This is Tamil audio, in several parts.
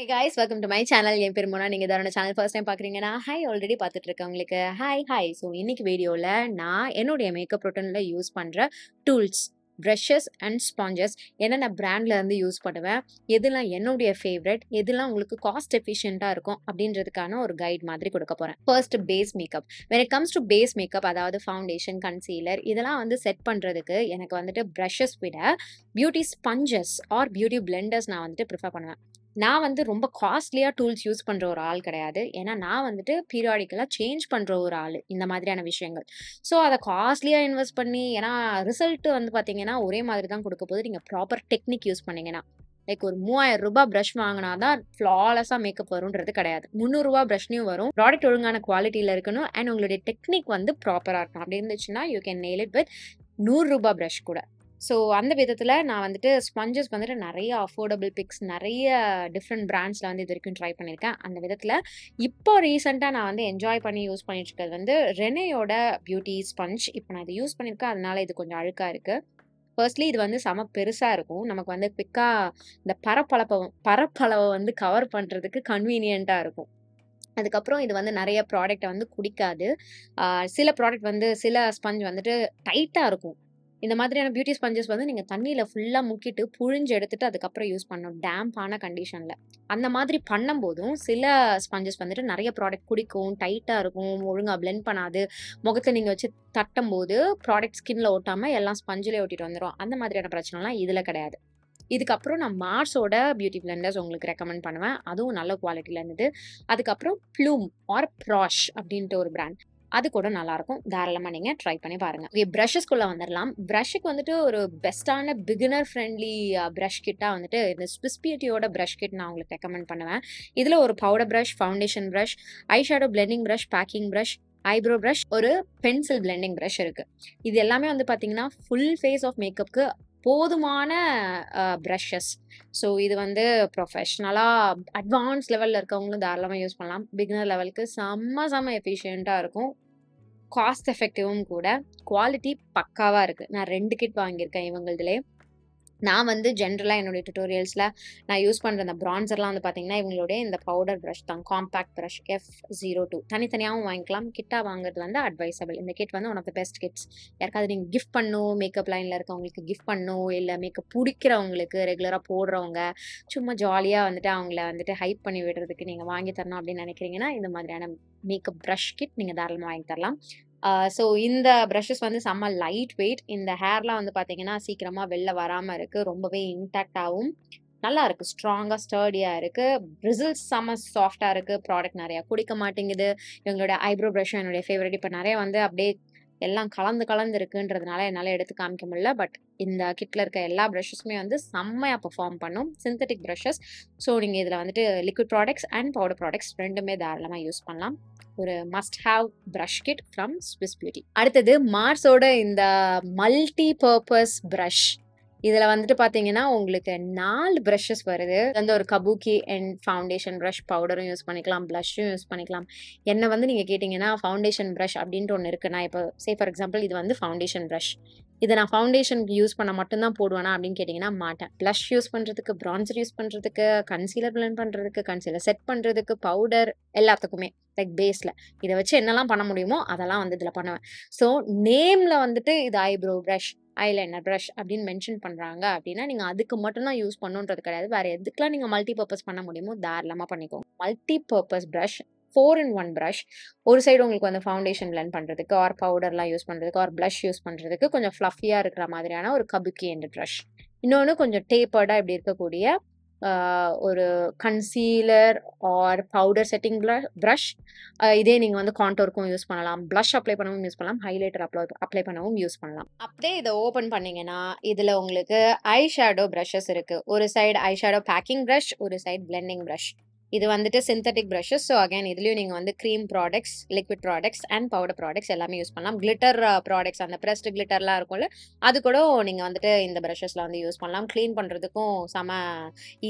Hey guys welcome to my channel என் பேர் மோனா நீங்கள் இதோட சேனல் ஃபர்ஸ்ட் டைம் பார்க்குறீங்கன்னா ஹாய் ஆல்ரெடி பார்த்துட்டு இருக்கேன் உங்களுக்கு ஹாய் ஹாய் ஸோ இன்னைக்கு வீடியோவில் நான் என்னுடைய மேக்கப் ரொட்டனில் யூஸ் பண்ணுற டூல்ஸ் ப்ரஷஸ் அண்ட் ஸ்பாஞ்சஸ் என்னென்ன இருந்து யூஸ் பண்ணுவேன் எதுலாம் என்னுடைய ஃபேவரட் எதுலாம் உங்களுக்கு காஸ்ட் எஃபிஷியண்ட்டாக இருக்கும் அப்படின்றதுக்கான ஒரு கைட் மாதிரி கொடுக்க போகிறேன் first base makeup when it comes to base makeup அதாவது ஃபவுண்டேஷன் கன்சீலர் இதெல்லாம் வந்து செட் பண்ணுறதுக்கு எனக்கு வந்துட்டு ப்ரஷஸ் விட beauty sponges or beauty blenders நான் வந்துட்டு ப்ரிஃபர் பண்ணுவேன் நான் வந்து ரொம்ப காஸ்ட்லியாக டூல்ஸ் யூஸ் பண்ணுற ஒரு ஆள் கிடையாது ஏன்னா நான் வந்துட்டு பீரியாடிக்கலாக சேஞ்ச் பண்ணுற ஒரு ஆள் இந்த மாதிரியான விஷயங்கள் ஸோ அதை காஸ்ட்லியாக இன்வெஸ்ட் பண்ணி ஏன்னா ரிசல்ட்டு வந்து பார்த்தீங்கன்னா ஒரே மாதிரி தான் கொடுக்க போது நீங்கள் ப்ராப்பர் டெக்னிக் யூஸ் பண்ணிங்கன்னா லைக் ஒரு மூவாயிரம் ரூபாய் ப்ரஷ் வாங்கினா தான் ஃப்ளாலஸாக மேக்கப் வரும்ன்றது கிடையாது முந்நூறுரூவா ப்ரஷ்னையும் வரும் ப்ராடக்ட் ஒழுங்கான குவாலிட்டியில் இருக்கணும் அண்ட் உங்களுடைய டெக்னிக் வந்து ப்ராப்பராக இருக்கணும் அப்படி இருந்துச்சுன்னா you can nail it with நூறுரூபா ப்ரஷ் கூட ஸோ அந்த விதத்தில் நான் வந்துட்டு ஸ்பஞ்சஸ் வந்துட்டு நிறைய அஃபோர்டபுள் பிக்ஸ் நிறைய டிஃப்ரெண்ட் பிராண்ட்ஸில் வந்து இது வரைக்கும் ட்ரை பண்ணியிருக்கேன் அந்த விதத்தில் இப்போ ரீசெண்டாக நான் வந்து என்ஜாய் பண்ணி யூஸ் பண்ணிட்டு இருக்கிறது வந்து ரெனேயோட பியூட்டி ஸ்பஞ்ச் இப்போ நான் இதை யூஸ் பண்ணியிருக்கேன் அதனால இது கொஞ்சம் அழுக்காக இருக்குது ஃபர்ஸ்ட்லி இது வந்து செம பெருசாக இருக்கும் நமக்கு வந்து பிக்காக இந்த பரப்பளப்பை பரப்பளவை வந்து கவர் பண்ணுறதுக்கு கன்வீனியண்ட்டாக இருக்கும் அதுக்கப்புறம் இது வந்து நிறைய ப்ராடக்டை வந்து குடிக்காது சில ப்ராடக்ட் வந்து சில ஸ்பஞ்ச் வந்துட்டு டைட்டாக இருக்கும் இந்த மாதிரியான பியூட்டி ஸ்பஞ்சஸ் வந்து நீங்கள் தண்ணியில் ஃபுல்லாக முக்கிட்டு புழிஞ்சு எடுத்துகிட்டு அதுக்கப்புறம் யூஸ் பண்ணணும் டேம்பான கண்டிஷனில் அந்த மாதிரி பண்ணும்போதும் சில ஸ்பஞ்சஸ் வந்துட்டு நிறைய ப்ராடக்ட் குடிக்கும் டைட்டாக இருக்கும் ஒழுங்காக பிளெண்ட் பண்ணாது முகத்தை நீங்கள் வச்சு தட்டும் போது ப்ராடக்ட் ஸ்கின்ல ஒட்டாமல் எல்லாம் ஸ்பஞ்சிலே ஒட்டிட்டு வந்துடும் அந்த மாதிரியான பிரச்சனைலாம் இதில் கிடையாது இதுக்கப்புறம் நான் மார்ஸோட பியூட்டி பிளெண்டர்ஸ் உங்களுக்கு ரெக்கமெண்ட் பண்ணுவேன் அதுவும் நல்ல குவாலிட்டியில் இருந்தது அதுக்கப்புறம் ப்ளூம் ஆர் ப்ராஷ் அப்படின்ட்டு ஒரு பிராண்ட் அது கூட நல்லாயிருக்கும் தாராளமாக நீங்கள் ட்ரை பண்ணி பாருங்கள் ஓகே ப்ரஷஸ்க்குள்ளே வந்துடலாம் ப்ரஷுக்கு வந்துட்டு ஒரு பெஸ்ட்டான பிகினர் ஃப்ரெண்ட்லி ப்ரஷ் கிட்டாக வந்துட்டு இந்த ஸ்விஸ் ப்ரஷ் கிட் நான் உங்களுக்கு ரெக்கமெண்ட் பண்ணுவேன் இதில் ஒரு powder brush foundation brush eye shadow blending brush baking brush eyebrow brush ஒரு பென்சில் பிளெண்டிங் ப்ரஷ் இருக்குது இது எல்லாமே வந்து பார்த்தீங்கன்னா ஃபுல் ஃபேஸ் ஆஃப் மேக்கப்புக்கு போதுமான ப்ரஷஸ் ஸோ இது வந்து ப்ரொஃபஷ்னலாக அட்வான்ஸ் லெவலில் இருக்கவங்களும் தாராளமாக யூஸ் பண்ணலாம் பிகினர் லெவலுக்கு செம்ம செம்ம எஃபிஷியண்ட்டாக இருக்கும் காஸ்ட் எஃபெக்டிவும் கூட குவாலிட்டி பக்காவாக இருக்குது நான் ரெண்டு கிட் வாங்கியிருக்கேன் இவங்களதுலேயே நான் வந்து ஜென்ரலாக என்னுடைய டுட்டோரியல்ஸில் நான் யூஸ் பண்ணுற அந்த ப்ரான்சர்லாம் வந்து பார்த்திங்கன்னா இவங்களுடைய இந்த பவுடர் ப்ரஷ் தான் compact brush F zero two தனித்தனியாகவும் வாங்கிக்கலாம் கிட்டாக வாங்குறது வந்து அட்வைசபிள் இந்த கிட் வந்து one of the best kits யாருக்காவது நீங்கள் கிஃப்ட் பண்ணும் மேக்கப் லைனில் இருக்கவங்களுக்கு கிஃப்ட் பண்ணும் இல்லை மேக்கப் பிடிக்கிறவங்களுக்கு ரெகுலராக போடுறவங்க சும்மா ஜாலியாக வந்துட்டு அவங்கள வந்துட்டு ஹைப் பண்ணி விடுறதுக்கு நீங்கள் வாங்கி தரணும் அப்படின்னு நினைக்கிறீங்கன்னா இந்த மாதிரியான மேக்கப் ப்ரஷ் கிட் நீங்கள் தாராளமாக வாங்கி தரலாம் ஸோ இந்த ப்ரஷஸ் வந்து செம்ம லைட் வெயிட் இந்த ஹேர்லாம் வந்து பார்த்தீங்கன்னா சீக்கிரமாக வெளில வராமல் இருக்குது ரொம்பவே இன்டாக்டாகவும் நல்லா இருக்குது ஸ்ட்ராங்காக ஸ்டர்டியாக இருக்குது பிரிசில்ஸ் செம்ம சாஃப்டாக இருக்குது ப்ராடக்ட் நிறையா குடிக்க மாட்டேங்குது எங்களோடய ஐப்ரோ ப்ரஷ் என்னுடைய ஃபேவரட் இப்போ நிறைய வந்து அப்படியே எல்லாம் கலந்து கலந்து இருக்குன்றதுனால என்னால் எடுத்து காமிக்க முடியல பட் இந்த கிட்டில் இருக்க எல்லா ப்ரஷஸுமே வந்து செம்மையாக பர்ஃபார்ம் பண்ணும் சிந்தட்டிக் ப்ரஷஸ் ஸோ நீங்கள் இதில் வந்துட்டு liquid products and powder products ரெண்டுமே தாராளமாக யூஸ் பண்ணலாம் ஒரு must have brush kit from Swiss Beauty அடுத்தது மார்ஸோட இந்த மல்டி பர்பஸ் ப்ரஷ் இதில் வந்துட்டு பார்த்தீங்கன்னா உங்களுக்கு நாலு ப்ரஷஸ் வருது வந்து ஒரு கபூக்கி அண்ட் ஃபவுண்டேஷன் ப்ரஷ் பவுடரும் யூஸ் பண்ணிக்கலாம் ப்ளஷும் யூஸ் பண்ணிக்கலாம் என்ன வந்து நீங்கள் கேட்டிங்கன்னா ஃபவுண்டேஷன் ப்ரஷ் அப்படின்ட்டு ஒன்று இருக்குது நான் இப்போ சே ஃபார் எக்ஸாம்பிள் இது வந்து ஃபவுண்டேஷன் ப்ரஷ் இதை நான் ஃபவுண்டேஷனுக்கு யூஸ் பண்ண மட்டும்தான் போடுவேனா அப்படின்னு கேட்டிங்கன்னா மாட்டேன் ப்ளஷ் யூஸ் பண்ணுறதுக்கு ப்ரான்சர் யூஸ் பண்ணுறதுக்கு கன்சீலர் பிளன் பண்ணுறதுக்கு கன்சீலர் செட் பண்ணுறதுக்கு பவுடர் எல்லாத்துக்குமே லைக் பேஸில் இதை வச்சு என்னெல்லாம் பண்ண முடியுமோ அதெல்லாம் வந்து இதில் பண்ணுவேன் ஸோ நேமில் வந்துட்டு இது ஐப்ரோ ப்ரஷ் ஐலைனர் ப்ரஷ் அப்படின்னு மென்ஷன் பண்ணுறாங்க அப்படின்னா நீங்கள் அதுக்கு மட்டும் தான் யூஸ் பண்ணுன்றது கிடையாது வேறு எதுக்கெலாம் நீங்கள் மல்டி பர்பஸ் பண்ண முடியுமோ தாராளமாக பண்ணிக்கோங்க multi purpose brush four in one brush ஒரு சைடு உங்களுக்கு வந்து ஃபவுண்டேஷன் பிளெண்ட் பண்ணுறதுக்கு ஆர் பவுடர்லாம் யூஸ் பண்ணுறதுக்கு ஆர் ப்ளஷ் யூஸ் பண்ணுறதுக்கு கொஞ்சம் ஃப்ளஃபியாக இருக்கிற மாதிரியான ஒரு கபுக்கி எண்ட் ப்ரஷ் இன்னொன்று கொஞ்சம் டேப்பர்டாக இப்படி இருக்கக்கூடிய ஒரு concealer or powder setting brush இதே நீங்கள் வந்து கான்டோருக்கும் யூஸ் பண்ணலாம் ப்ளஷ் அப்ளை பண்ணவும் யூஸ் பண்ணலாம் ஹைலைட்டர் அப்ளை அப்ளை பண்ணவும் யூஸ் பண்ணலாம் அப்படியே இதை ஓப்பன் பண்ணிங்கன்னா இதில் உங்களுக்கு ஐ ஷேடோ ப்ரஷஸ் இருக்குது ஒரு side eye shadow baking brush ஒரு சைடு பிளெண்டிங் ப்ரஷ் இது வந்துட்டு சிந்தட்டிக் ப்ரஷஸ் ஸோ அகைன் இதுலேயும் நீங்கள் வந்து cream products liquid products and powder products எல்லாமே யூஸ் பண்ணலாம் கிளிட்டர் ப்ராடக்ட்ஸ் uh, அந்த ப்ரெஸ்ட் கிளிட்டர்லாம் இருக்கும்ல அது கூட நீங்கள் வந்துட்டு இந்த ப்ரஷஸில் வந்து யூஸ் பண்ணலாம் க்ளீன் பண்ணுறதுக்கும் செம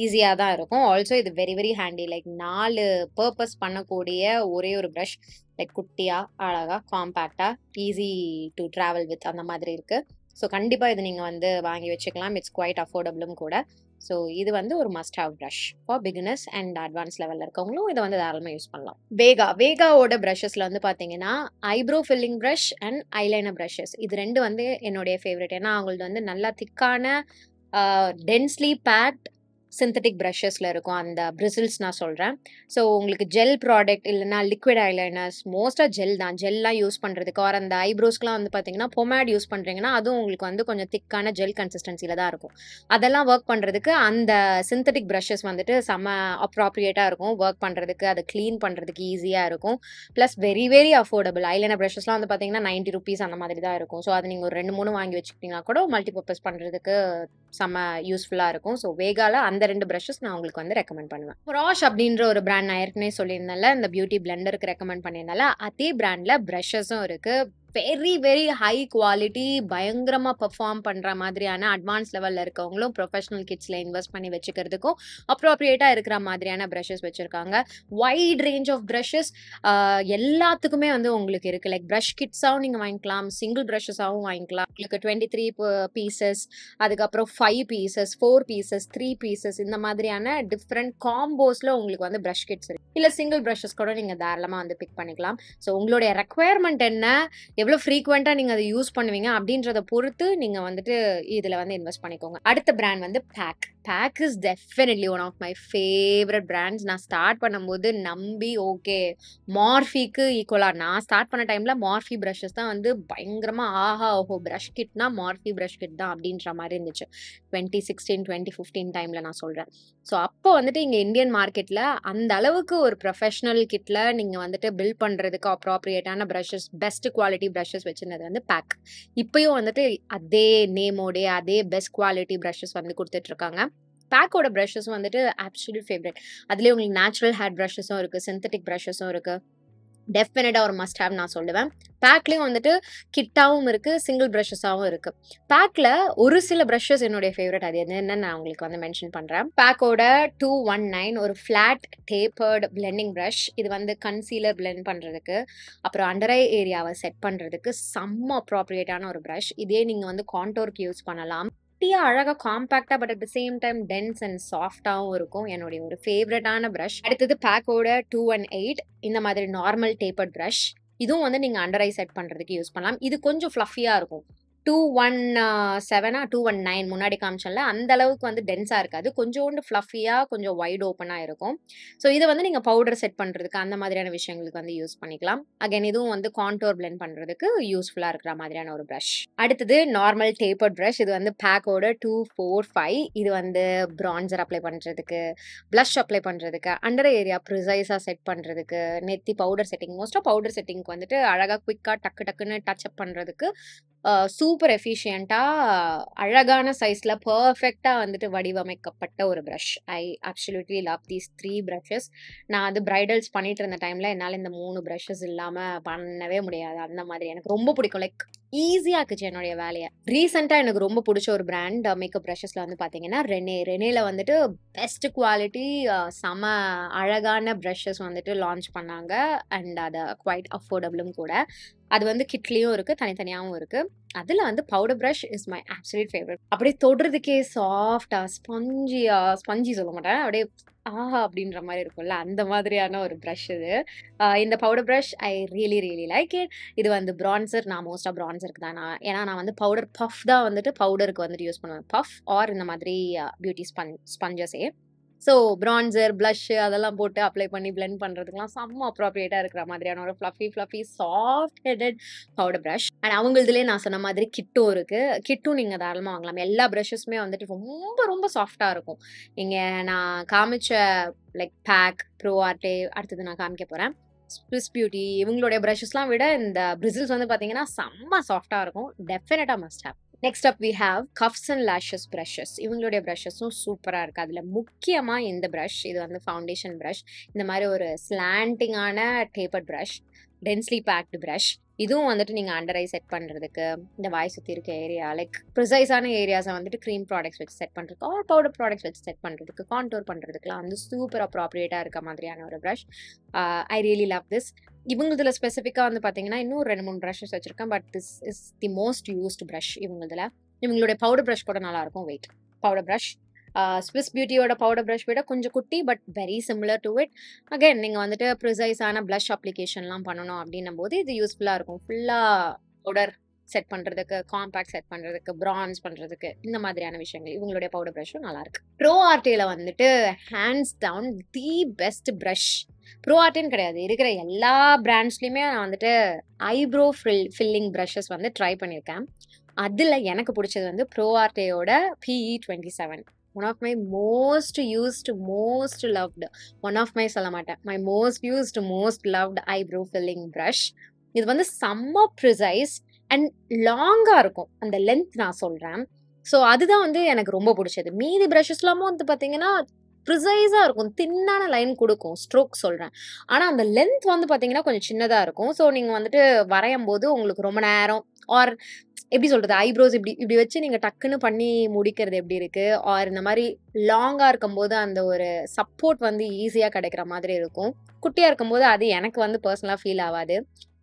ஈஸியாக தான் இருக்கும் ஆல்சோ இது வெரி வெரி ஹேண்டி லைக் நாலு பர்பஸ் பண்ணக்கூடிய ஒரே ஒரு ப்ரஷ் லைக் குட்டியாக அழகாக காம்பேக்டாக ஈஸி டு ட்ராவல் வித் அந்த மாதிரி இருக்குது ஸோ கண்டிப்பாக இது நீங்கள் வந்து வாங்கி வச்சுக்கலாம் இட்ஸ் குவைட் அஃபோர்டபுளும் கூட ஸோ இது வந்து ஒரு must have brush for beginners and advance லெவலில் இருக்கவங்களும் இதை வந்து தாராளமாக யூஸ் பண்ணலாம் வேகா வேகாவோட ப்ரஷஸில் வந்து பார்த்தீங்கன்னா eyebrow filling brush and eyeliner brushes இது ரெண்டு வந்து என்னுடைய ஃபேவரட் ஏன்னா அவங்களது வந்து நல்லா திக்கான டென்ஸ்லி பேக்ட் சிந்தட்டிக் ப்ரஷஸில் இருக்கும் அந்த பிரிசில்ஸ் நான் சொல்கிறேன் ஸோ உங்களுக்கு ஜெல் ப்ராடக்ட் இல்லைனா லிக்விட் ஐலைனர்ஸ் மோஸ்ட்டாக ஜெல் தான் ஜெல்லாம் யூஸ் பண்ணுறதுக்கு ஆர் அந்த ஐப்ரோஸ்க்குலாம் வந்து பார்த்தீங்கன்னா பொமேட் யூஸ் பண்ணுறீங்கன்னா அதுவும் உங்களுக்கு வந்து கொஞ்சம் திக்கான ஜெல் கன்சிஸ்டன்சியில் தான் இருக்கும் அதெல்லாம் ஒர்க் பண்ணுறதுக்கு அந்த சிந்தட்டிக் ப்ரஷஸ் வந்துட்டு செம அப்ராப்ரியேட்டாக இருக்கும் ஒர்க் பண்ணுறதுக்கு அதை க்ளீன் பண்ணுறதுக்கு ஈஸியாக இருக்கும் plus very very affordable eyeliner ப்ரஷஸ்லாம் வந்து பார்த்தீங்கன்னா நைன்ட்டி ருபீஸ் அந்த மாதிரி தான் இருக்கும் ஸோ அதை நீங்கள் ஒரு ரெண்டு மூணு வாங்கி வச்சுக்கிட்டீங்கன்னா கூட மல்டிபர்பஸ் பண்ணுறதுக்கு செம்ம யூஸ்ஃபுல்லாக இருக்கும் ஸோ வேகாவில் அந்த அந்த ரெண்டு ப்ரஷஸ் நான் உங்களுக்கு வந்து ரெக்கமெண்ட் பண்ணுவேன் ப்ராஷ் அப்படின்ற ஒரு பிராண்ட் நான் ஏற்கனவே சொல்லியிருந்தால இந்த பியூட்டி பிளெண்டருக்கு ரெக்கமெண்ட் பண்ணியிருந்தால அதே பிராண்டில் ப்ரஷஸும் இருக்குது வெரி வெரி ஹை குவாலிட்டி பயங்கரமாக பர்ஃபார்ம் பண்ணுற மாதிரியான அட்வான்ஸ் லெவலில் இருக்கவங்களும் ப்ரொஃபஷனல் கிட்ஸில் இன்வெஸ்ட் பண்ணி வச்சுக்கிறதுக்கும் அப்ரோப்ரியேட்டாக இருக்கிற மாதிரியான ப்ரஷஸ் வச்சுருக்காங்க வைட் ரேஞ்ச் ஆஃப் ப்ரஷஸ் எல்லாத்துக்குமே வந்து உங்களுக்கு இருக்குது லைக் ப்ரஷ் கிட்ஸாகவும் நீங்கள் வாங்கிக்கலாம் சிங்கிள் ப்ரஷஸாகவும் வாங்கிக்கலாம் உங்களுக்கு டுவெண்ட்டி த்ரீ பீசஸ் அதுக்கப்புறம் five pieces four pieces three pieces இந்த மாதிரியான டிஃப்ரெண்ட் காம்போஸில் உங்களுக்கு வந்து ப்ரஷ் கிட்ஸ் இருக்குது இல்லை சிங்கிள் ப்ரஷஸ் கூட நீங்கள் தாராளமாக வந்து பிக் பண்ணிக்கலாம் ஸோ உங்களுடைய ரெக்குவயர்மெண்ட் என்ன எவ்வளோ ஃப்ரீக்வெண்ட்டாக நீங்கள் அதை யூஸ் பண்ணுவீங்க அப்படின்றத பொறுத்து நீங்கள் வந்துட்டு இதில் வந்து இன்வெஸ்ட் பண்ணிக்கோங்க அடுத்த பிராண்ட் வந்து Pac Pac is definitely one of my favourite brands நான் ஸ்டார்ட் பண்ணும்போது நம்பி ஓகே மார்ஃபிக்கு ஈக்குவலாக நான் ஸ்டார்ட் பண்ண டைமில் மார்ஃபி ப்ரஷஸ் தான் வந்து பயங்கரமாக ஆஹா ஓஹோ ப்ரஷ் கிட்னா மார்ஃபி ப்ரஷ் கிட் தான் அப்படின்ற மாதிரி இருந்துச்சு டுவெண்ட்டி சிக்ஸ்டீன் டுவெண்ட்டி ஃபிஃப்டீன் டைமில் நான் சொல்கிறேன் ஸோ அப்போ வந்துட்டு இங்கே இந்தியன் மார்க்கெட்டில் அந்த அளவுக்கு ஒரு ப்ரொஃபஷனல் கிட்டில் நீங்கள் வந்துட்டு பில்ட் பண்ணுறதுக்கு அப்ராப்ரியேட்டான ப்ரஷஸ் பெஸ்ட் குவாலிட்டி ப்ரஷஸ் வச்சுருந்தது வந்து பேக் இப்போயும் வந்துட்டு அதே நேமோடே அதே பெஸ்ட் குவாலிட்டி ப்ரஷஸ் வந்து கொடுத்துட்ருக்காங்க பேக்கோட ப்ரஷஸும் வந்துட்டு ஆப்சல்யூட் ஃபேவரட் அதுலேயே உங்களுக்கு நேச்சுரல் ஹேர் ப்ரஷஸும் இருக்குது சிந்தட்டிக் ப்ரஷஸும் இருக்குது டெஃபினட்டாக ஒரு மஸ்ட் ஹேவ் நான் சொல்லுவேன் பேக்லேயும் வந்துட்டு கிட்டாகவும் இருக்குது சிங்கிள் ப்ரஷஸாகவும் இருக்குது பேக்கில் ஒரு சில ப்ரஷஸ் என்னுடைய ஃபேவரட் அது என்னென்னு நான் உங்களுக்கு வந்து மென்ஷன் பண்ணுறேன் பேக்கோட டூ ஒன் நைன் ஒரு ஃப்ளாட் டேப்பர்டு பிளெண்டிங் ப்ரஷ் இது வந்து கன்சீலர் பிளெண்ட் பண்ணுறதுக்கு அப்புறம் அண்டர் ஐ ஏரியாவை செட் பண்ணுறதுக்கு செம்ம அப்ராப்ரியேட்டான ஒரு ப்ரஷ் இதே நீங்கள் வந்து கான்டோர்க்கு யூஸ் பண்ணலாம் குட்டியாக அழகாக காம்பேக்டாக but at the same time dense and சாஃப்டாகவும் இருக்கும் என்னுடைய ஒரு ஃபேவரட்டான ப்ரஷ் அடுத்தது பேக்கோட டூ அண்ட் எயிட் இந்த மாதிரி நார்மல் டேப்பர்ட் ப்ரஷ் இதுவும் வந்து நீங்கள் அண்டர் ஐ செட் பண்ணுறதுக்கு யூஸ் பண்ணலாம் இது கொஞ்சம் ஃப்ளஃபியாக இருக்கும் டூ ஒன் செவனா டூ ஒன் நைன் முன்னாடி காமிச்சோம்ல அந்த அளவுக்கு வந்து டென்ஸாக இருக்காது கொஞ்சோண்டு ஃப்ளஃபியாக கொஞ்சம் வைட் ஓப்பனாக இருக்கும் ஸோ இதை வந்து நீங்கள் பவுடர் செட் பண்ணுறதுக்கு அந்த மாதிரியான விஷயங்களுக்கு வந்து யூஸ் பண்ணிக்கலாம் அகைன் இதுவும் வந்து கான்டோர் பிளெண்ட் பண்ணுறதுக்கு யூஸ்ஃபுல்லாக இருக்கிற மாதிரியான ஒரு ப்ரஷ் அடுத்தது நார்மல் டேப்பர் ப்ரஷ் இது வந்து பேக்கோட டூ ஃபோர் ஃபைவ் இது வந்து ப்ரான்சர் அப்ளை பண்ணுறதுக்கு ப்ளஷ் அப்ளை பண்ணுறதுக்கு அண்டர் ஏரியா ப்ரிசைஸாக செட் பண்ணுறதுக்கு நெத்தி பவுடர் செட்டிங் மோஸ்ட்டாக பவுடர் செட்டிங்க்கு வந்துட்டு அழகாக குயிக்காக டக்கு டக்குன்னு டச் அப் பண்ணுறதுக்கு சூப்பர் எஃபிஷியண்டாக அழகான சைஸில் பர்ஃபெக்டாக வந்துட்டு வடிவமைக்கப்பட்ட ஒரு brush I absolutely love these three brushes நான் அது ப்ரைடல்ஸ் பண்ணிட்டு இருந்த டைமில் என்னால் இந்த மூணு ப்ரஷஸ் இல்லாமல் பண்ணவே முடியாது அந்த மாதிரி எனக்கு ரொம்ப பிடிக்கும் லைக் ஈஸியாக இருக்குச்சு என்னுடைய வேலையை ரீசெண்டாக எனக்கு ரொம்ப பிடிச்ச ஒரு பிராண்ட் மேக்கப் ப்ரஷஸில் வந்து பார்த்தீங்கன்னா ரெனே ரெனேல வந்துட்டு பெஸ்ட் குவாலிட்டி செம அழகான ப்ரஷஸ் வந்துட்டு லான்ச் பண்ணாங்க அண்ட் அதை குவைட் அஃபோர்டபுளும் கூட அது வந்து கிட்லேயும் இருக்குது தனித்தனியாகவும் இருக்குது அதில் வந்து powder brush is my absolute favourite அப்படியே தொடுறதுக்கே சாஃப்டாக ஸ்பஞ்சியா ஸ்பஞ்சி சொல்ல மாட்டேன் அப்படியே ஆஹா அப்படின்ற மாதிரி இருக்கும்ல அந்த மாதிரியான ஒரு ப்ரஷ் இது இந்த powder brush I really really like it இது வந்து ப்ரான்சர் நான் மோஸ்ட்டாக ப்ரான்சருக்கு தான் நான் ஏன்னா நான் வந்து பவுடர் பஃப் தான் வந்துட்டு பவுடருக்கு வந்துட்டு யூஸ் பண்ணுவேன் பஃப் ஆர் இந்த மாதிரி பியூட்டி ஸ்பன் ஸ்பஞ்சஸே ஸோ ப்ரான்சர் ப்ளஷ்ஷு அதெல்லாம் போட்டு அப்ளை பண்ணி பிளெண்ட் பண்ணுறதுக்குலாம் செம்ம அப்ராப்ரியேட்டாக இருக்கிற மாதிரியான ஒரு fluffy fluffy soft headed powder brush and அவங்களதுலேயே நான் சொன்ன மாதிரி கிட்டும் இருக்குது கிட்டும் நீங்கள் தாராளமாக வாங்கலாம் எல்லா ப்ரஷஸுமே வந்துட்டு ரொம்ப ரொம்ப சாஃப்டாக இருக்கும் நீங்கள் நான் காமிச்ச லைக் பேக் ப்ரோ ஆர்டே அடுத்தது நான் காமிக்க போகிறேன் ஸ்விஸ் பியூட்டி இவங்களுடைய ப்ரஷஸ்லாம் விட இந்த பிரிசில்ஸ் வந்து பார்த்தீங்கன்னா செம்ம சாஃப்டாக இருக்கும் டெஃபினட்டாக must have next up we have cuffs and lashes brushes இவங்களுடைய ப்ரஷஸும் சூப்பராக இருக்குது அதில் முக்கியமாக இந்த ப்ரஷ் இது வந்து ஃபவுண்டேஷன் ப்ரஷ் இந்த மாதிரி ஒரு ஸ்லாண்டிங்கான taper brush densely packed brush இதுவும் வந்துட்டு நீங்கள் அண்டர் ஐ செட் பண்ணுறதுக்கு இந்த வாய் சுற்றி இருக்க ஏரியா லைக் ப்ரிசைஸான ஏரியாஸை வந்துட்டு க்ரீம் ப்ராடக்ட்ஸ் வச்சு செட் பண்ணுறதுக்கு ஆர் பவுடர் ப்ராடக்ட்ஸ் வச்சு செட் பண்ணுறதுக்கு கான்டோர் பண்ணுறதுக்குலாம் வந்து சூப்பர் அப்ராப்ரியேட்டாக இருக்க மாதிரியான ஒரு brush I really love this இவங்களதுல ஸ்பெசிஃபிக்காக வந்து பார்த்தீங்கன்னா இன்னும் ரெண்டு மூணு ப்ரஷஸ் வச்சுருக்கேன் but this is the most used brush இவங்களதுல இவங்களுடைய பவுடர் ப்ரஷ் கூட நல்லாயிருக்கும் வெயிட் பவுடர் ப்ரஷ் ஸ்விஸ் பியூட்டியோட பவுடர் ப்ரஷ் விட கொஞ்சம் குட்டி but very similar to it again நீங்கள் வந்துட்டு ப்ரிசைஸான ப்ளஷ் அப்ளிகேஷன்லாம் பண்ணணும் அப்படின்னும் போது இது யூஸ்ஃபுல்லாக இருக்கும் ஃபுல்லாக பவுடர் செட் பண்ணுறதுக்கு காம்பேக்ட் செட் பண்ணுறதுக்கு பிரான்ஸ் பண்ணுறதுக்கு இந்த மாதிரியான விஷயங்கள் இவங்களுடைய பவுடர் ப்ரஷும் நல்லாயிருக்கு ப்ரோ ஆர்டியில் வந்துட்டு hands down the best brush ப்ரோ ஆர்டின்னு கிடையாது இருக்கிற எல்லா பிராண்ட்ஸ்லையுமே நான் வந்துட்டு ஐப்ரோ ஃபில் ஃபில்லிங் ப்ரஷஸ் வந்து ட்ரை பண்ணியிருக்கேன் அதில் எனக்கு பிடிச்சது வந்து ப்ரோ ஆர்டேயோட P E twenty seven one of my most used most loved one of my சொல்ல மாட்டேன் my most used most loved eyebrow filling brush இது வந்து செம்ம ப்ரிசைஸ் அண்ட் லாங்காக இருக்கும் அந்த லென்த் நான் சொல்கிறேன் ஸோ அதுதான் வந்து எனக்கு ரொம்ப பிடிச்சது மீதி ப்ரஷஸ்லாமும் வந்து பார்த்தீங்கன்னா ப்ரிசைஸாக இருக்கும் தின்னான லைன் கொடுக்கும் ஸ்ட்ரோக் சொல்கிறேன் ஆனால் அந்த லென்த் வந்து பார்த்தீங்கன்னா கொஞ்சம் சின்னதாக இருக்கும் ஸோ நீங்கள் வந்துட்டு வரையும் போது உங்களுக்கு ரொம்ப நேரம் ஆர் எப்படி சொல்றது ஐப்ரோஸ் இப்படி இப்படி வச்சு நீங்க டக்குன்னு பண்ணி முடிக்கிறது எப்படி இருக்கு ஆர் இந்த மாதிரி லாங்கா இருக்கும்போது அந்த ஒரு சப்போர்ட் வந்து ஈஸியா கிடைக்கிற மாதிரி இருக்கும் குட்டியா இருக்கும்போது அது எனக்கு வந்து பர்சனலா ஃபீல் ஆகாது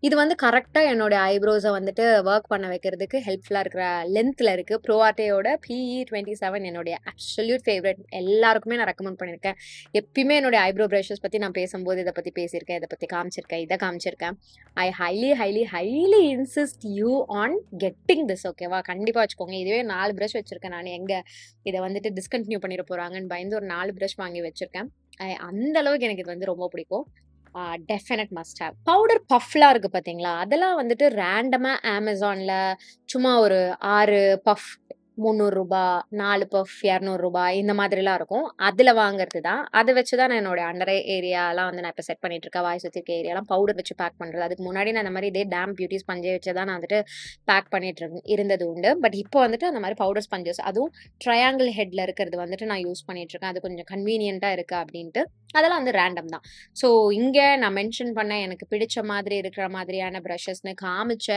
இது வந்து கரெக்டாக என்னோடய ஐப்ரோஸை வந்துட்டு ஒர்க் பண்ண வைக்கிறதுக்கு ஹெல்ப்ஃபுல்லாக இருக்கிற லென்த்தில் இருக்குது ப்ரோஆர்டேயோட பிஇ டுவெண்ட்டி செவன் என்னுடைய அப்சல்யூட் ஃபேவரட் எல்லாருக்குமே நான் ரெக்கமெண்ட் பண்ணியிருக்கேன் எப்பயுமே என்னுடைய ஐப்ரோ ப்ரஷஸ் பற்றி நான் பேசும்போது இதை பற்றி பேசியிருக்கேன் இதை பற்றி காமிச்சிருக்கேன் இதை காமிச்சிருக்கேன் I highly highly highly insist you on getting this ஓகேவா கண்டிப்பாக வச்சுக்கோங்க இதுவே நாலு ப்ரஷ் வச்சுருக்கேன் நான் எங்கே இதை வந்துட்டு டிஸ்கண்டினியூ பண்ணிட போகிறாங்கன்னு பயந்து ஒரு நாலு ப்ரஷ் வாங்கி வச்சுருக்கேன் அந்த அளவுக்கு எனக்கு இது வந்து ரொம்ப பிடிக்கும் டெஃபினட் மஸ்ட் ஹேவ் பவுடர் பஃப்லாம் இருக்குது பார்த்தீங்களா அதெல்லாம் வந்துட்டு ரேண்டமாக அமேசானில் சும்மா ஒரு ஆறு பஃப் முந்நூறுரூபா நாலு பஃப் இரநூறுபா இந்த மாதிரிலாம் இருக்கும் அதில் வாங்குறது தான் அதை வச்சு தான் நான் என்னோட அண்டர் ஏரியாலாம் வந்து நான் இப்போ செட் பண்ணிட்டு இருக்கேன் வாய் சுற்றி ஏரியாலாம் பவுடர் வச்சு பேக் பண்ணுறது அதுக்கு முன்னாடி நான் அந்த மாதிரி இதே டேம் பியூட்டி ஸ்பஞ்சை வச்சு தான் நான் வந்துட்டு பேக் பண்ணிட்டு இருந்தது உண்டு பட் இப்போ வந்துட்டு அந்த மாதிரி பவுடர் ஸ்பஞ்சஸ் அதுவும் ட்ரையாங்கிள் ஹெட்டில் இருக்கிறது வந்துட்டு நான் யூஸ் பண்ணிட்டு இருக்கேன் அது கொஞ்சம் கன்வீனியண்ட்டாக இருக்குது அப்படின்ட்டு அதெல்லாம் வந்து ரேண்டம் தான் ஸோ இங்கே நான் மென்ஷன் பண்ண எனக்கு பிடிச்ச மாதிரி இருக்கிற மாதிரியான ப்ரஷஸ்ன்னு காமிச்ச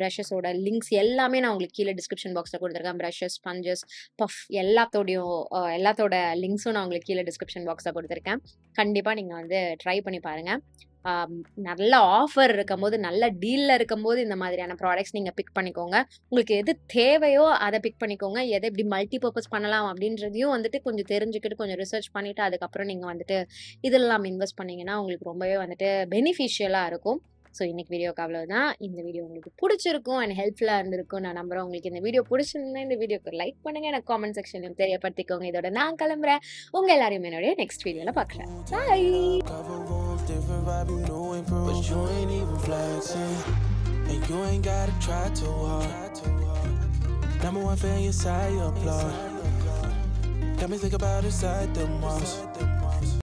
ப்ரஷஸோட லிங்க்ஸ் எல்லாமே நான் உங்களுக்கு கீழே டிஸ்கிரிப்ஷன் பாக்ஸில் கொடுத்துருக்கேன் ப்ரஷஸ் ஃபிஷஸ் ஸ்பஞ்சஸ் பஃப் எல்லாத்தோடையும் எல்லாத்தோட லிங்க்ஸும் நான் உங்களுக்கு கீழே டிஸ்கிரிப்ஷன் பாக்ஸில் கொடுத்துருக்கேன் கண்டிப்பாக நீங்கள் வந்து ட்ரை பண்ணி பாருங்கள் நல்ல ஆஃபர் இருக்கும்போது நல்ல டீலில் இருக்கும்போது இந்த மாதிரியான ப்ராடக்ட்ஸ் நீங்கள் பிக் பண்ணிக்கோங்க உங்களுக்கு எது தேவையோ அதை பிக் பண்ணிக்கோங்க எதை எப்படி மல்டி பர்பஸ் பண்ணலாம் அப்படின்றதையும் வந்துட்டு கொஞ்சம் தெரிஞ்சுக்கிட்டு கொஞ்சம் ரிசர்ச் பண்ணிவிட்டு அதுக்கப்புறம் நீங்கள் வந்துட்டு இதெல்லாம் இன்வெஸ்ட் பண்ணிங்கன்னா உங்களுக்கு ரொம்பவே வந்துட்டு பெனிஃபிஷியலாக இருக்கும் ஸோ இன்னைக்கு வீடியோக்கு அவ்வளோதான் இந்த வீடியோ உங்களுக்கு பிடிச்சிருக்கும் அண்ட் ஹெல்ப்ஃபுல்லாக இருந்திருக்கும் நான் நம்புறேன் உங்களுக்கு இந்த வீடியோ பிடிச்சிருந்தா இந்த வீடியோக்கு லைக் பண்ணுங்க எனக்கு காமெண்ட் செக்ஷன்லையும் தெரியப்படுத்திக்கோங்க இதோட நான் கிளம்புறேன் உங்கள் எல்லாரையும் என்னுடைய நெக்ஸ்ட் வீடியோவில் பார்க்குறேன் பாய் And you ain't gotta try too hard. Number one fan, your side, your blood. Got me think about inside the walls.